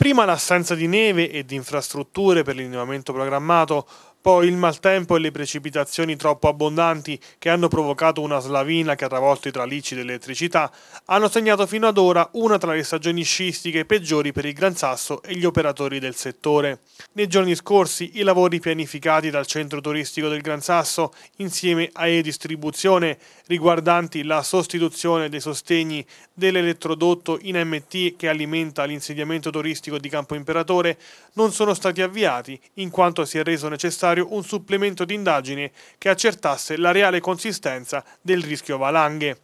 Prima l'assenza di neve e di infrastrutture per l'innevamento programmato poi il maltempo e le precipitazioni troppo abbondanti che hanno provocato una slavina che ha travolto i tralicci dell'elettricità hanno segnato fino ad ora una tra le stagioni sciistiche peggiori per il Gran Sasso e gli operatori del settore. Nei giorni scorsi i lavori pianificati dal centro turistico del Gran Sasso insieme a E-Distribuzione riguardanti la sostituzione dei sostegni dell'elettrodotto in MT che alimenta l'insediamento turistico di Campo Imperatore non sono stati avviati in quanto si è reso necessario necessario un supplemento di indagine che accertasse la reale consistenza del rischio valanghe.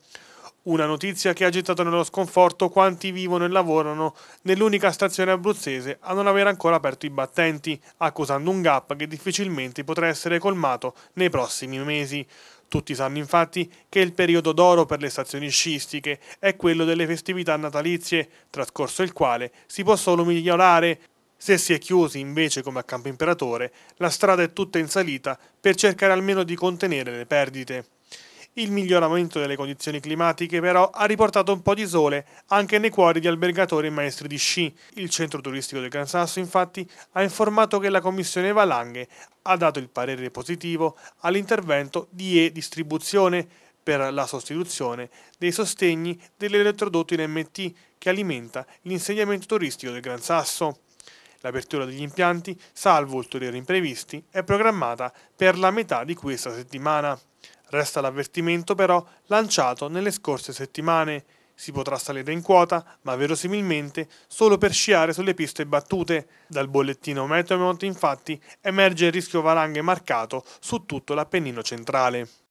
Una notizia che ha gettato nello sconforto quanti vivono e lavorano nell'unica stazione abruzzese a non aver ancora aperto i battenti, accusando un gap che difficilmente potrà essere colmato nei prossimi mesi. Tutti sanno infatti che il periodo d'oro per le stazioni sciistiche è quello delle festività natalizie, trascorso il quale si può solo migliorare se si è chiusi invece come a Campo Imperatore, la strada è tutta in salita per cercare almeno di contenere le perdite. Il miglioramento delle condizioni climatiche però ha riportato un po' di sole anche nei cuori di albergatori e maestri di sci. Il centro turistico del Gran Sasso infatti ha informato che la commissione Valanghe ha dato il parere positivo all'intervento di E-Distribuzione per la sostituzione dei sostegni dell'elettrodotto in MT che alimenta l'insediamento turistico del Gran Sasso. L'apertura degli impianti, salvo ulteriori imprevisti, è programmata per la metà di questa settimana. Resta l'avvertimento però lanciato nelle scorse settimane. Si potrà salire in quota, ma verosimilmente solo per sciare sulle piste battute. Dal bollettino Meteomont infatti emerge il rischio valanghe marcato su tutto l'Appennino centrale.